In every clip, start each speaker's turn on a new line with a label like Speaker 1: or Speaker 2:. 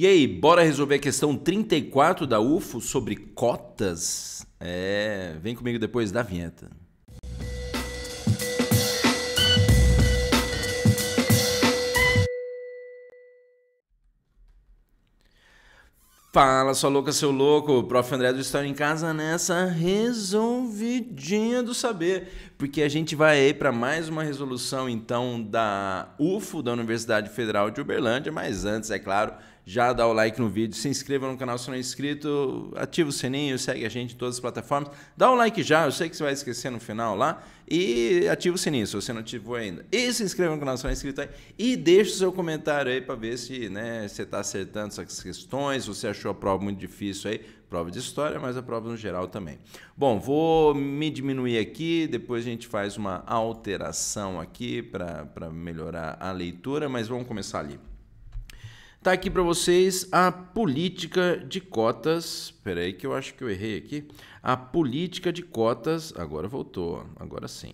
Speaker 1: E aí, bora resolver a questão 34 da UFO sobre cotas? É, vem comigo depois da vinheta. Fala, sua louca, seu louco. Prof. André do História em Casa nessa resolvidinha do saber. Porque a gente vai aí para mais uma resolução, então, da UFO, da Universidade Federal de Uberlândia. Mas antes, é claro, já dá o like no vídeo, se inscreva no canal se não é inscrito, ativa o sininho, segue a gente em todas as plataformas, dá um like já, eu sei que você vai esquecer no final lá, e ativa o sininho se você não ativou ainda. E se inscreva no canal se não é inscrito aí, e deixa o seu comentário aí para ver se né, você está acertando essas questões, se você achou a prova muito difícil aí, prova de história, mas a prova no geral também. Bom, vou me diminuir aqui, depois a gente faz uma alteração aqui para melhorar a leitura, mas vamos começar ali está aqui para vocês a política de cotas. Espera aí que eu acho que eu errei aqui. A política de cotas, agora voltou, agora sim.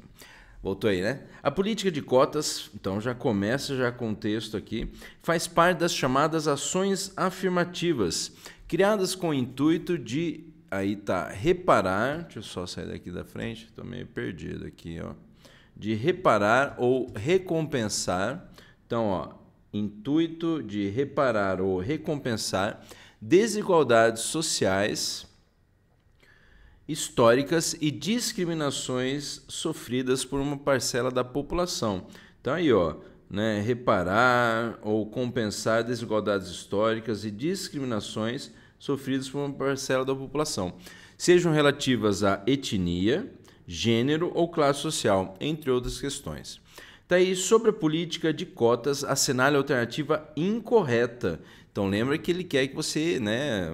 Speaker 1: Voltou aí, né? A política de cotas, então já começa já com o texto aqui, faz parte das chamadas ações afirmativas, criadas com o intuito de aí tá reparar, deixa eu só sair daqui da frente, Estou meio perdido aqui, ó. De reparar ou recompensar. Então, ó, intuito de reparar ou recompensar desigualdades sociais históricas e discriminações sofridas por uma parcela da população. Então aí, ó, né, reparar ou compensar desigualdades históricas e discriminações sofridas por uma parcela da população, sejam relativas à etnia, gênero ou classe social, entre outras questões. Thaís, tá sobre a política de cotas, assinale a alternativa incorreta. Então lembra que ele quer que você, né,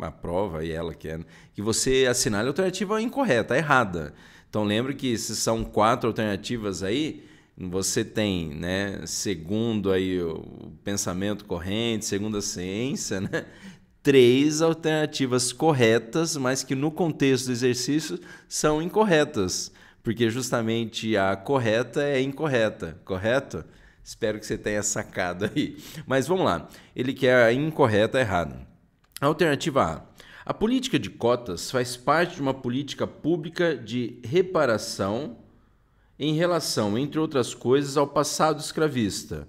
Speaker 1: a prova e ela quer, que você assinale a alternativa incorreta, errada. Então lembra que se são quatro alternativas aí, você tem, né, segundo aí o pensamento corrente, segundo a ciência, né, três alternativas corretas, mas que no contexto do exercício são incorretas porque justamente a correta é incorreta, correto? Espero que você tenha sacado aí. Mas vamos lá. Ele quer a incorreta errada. Alternativa A. A política de cotas faz parte de uma política pública de reparação em relação, entre outras coisas, ao passado escravista.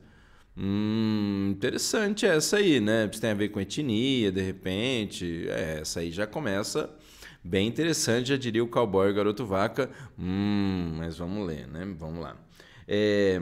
Speaker 1: Hum, interessante essa aí, né? Isso tem a ver com etnia, de repente. É, essa aí já começa Bem interessante, já diria o cowboy o garoto vaca. Hum, mas vamos ler, né? Vamos lá. É,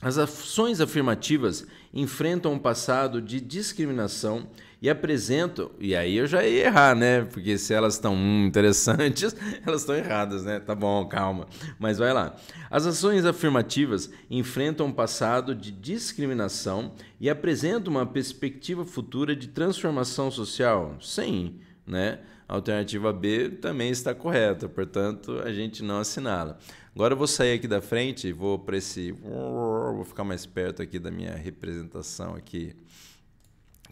Speaker 1: as ações afirmativas enfrentam um passado de discriminação e apresentam. E aí eu já ia errar, né? Porque se elas estão hum, interessantes, elas estão erradas, né? Tá bom, calma. Mas vai lá. As ações afirmativas enfrentam um passado de discriminação e apresentam uma perspectiva futura de transformação social. Sim né? A alternativa B também está correta, portanto, a gente não assinala. Agora eu vou sair aqui da frente, vou para esse vou ficar mais perto aqui da minha representação aqui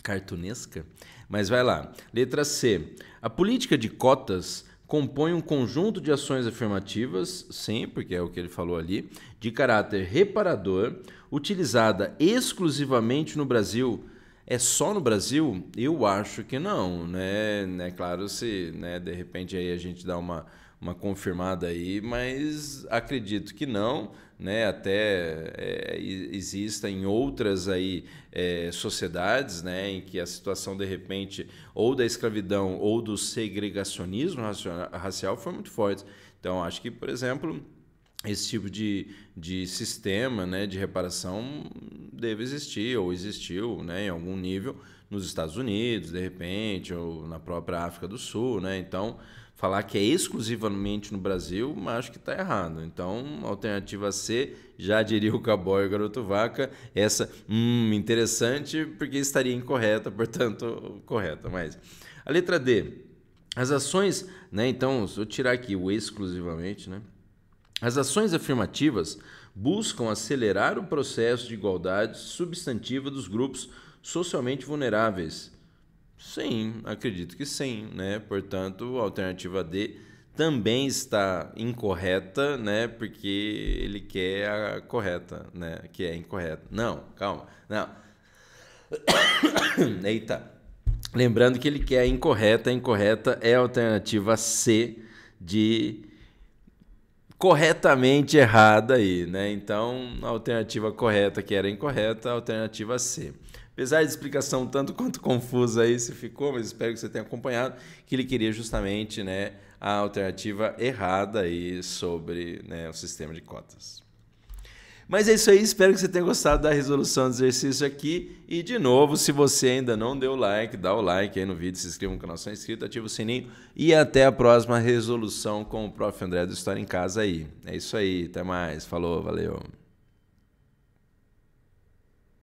Speaker 1: cartunesca, mas vai lá. Letra C. A política de cotas compõe um conjunto de ações afirmativas, sim, porque é o que ele falou ali, de caráter reparador, utilizada exclusivamente no Brasil é só no Brasil? Eu acho que não, né? né? Claro, se né, de repente aí a gente dá uma, uma confirmada aí, mas acredito que não, né? Até é, existem outras aí é, sociedades, né, em que a situação de repente ou da escravidão ou do segregacionismo racial foi muito forte. Então acho que, por exemplo, esse tipo de, de sistema né, de reparação deve existir ou existiu né, em algum nível nos Estados Unidos, de repente, ou na própria África do Sul. Né? Então, falar que é exclusivamente no Brasil, acho que está errado. Então, alternativa C, já diria o Cowboy o Garoto Vaca, essa, hum, interessante, porque estaria incorreta, portanto, correta. Mas a letra D, as ações, né? Então, se eu tirar aqui o exclusivamente, né? As ações afirmativas buscam acelerar o processo de igualdade substantiva dos grupos socialmente vulneráveis. Sim, acredito que sim, né? Portanto, a alternativa D também está incorreta, né? Porque ele quer a correta, né? Que é incorreta. Não, calma. Não. Eita. Lembrando que ele quer a incorreta, a incorreta é a alternativa C de corretamente errada aí, né? Então, a alternativa correta que era incorreta, a alternativa C. Apesar de explicação tanto quanto confusa aí se ficou, mas espero que você tenha acompanhado que ele queria justamente, né, a alternativa errada aí sobre né, o sistema de cotas. Mas é isso aí, espero que você tenha gostado da resolução do exercício aqui. E de novo, se você ainda não deu like, dá o like aí no vídeo, se inscreva no canal se não é inscrito, ativa o sininho e até a próxima resolução com o Prof. André do História em Casa aí. É isso aí, até mais, falou, valeu.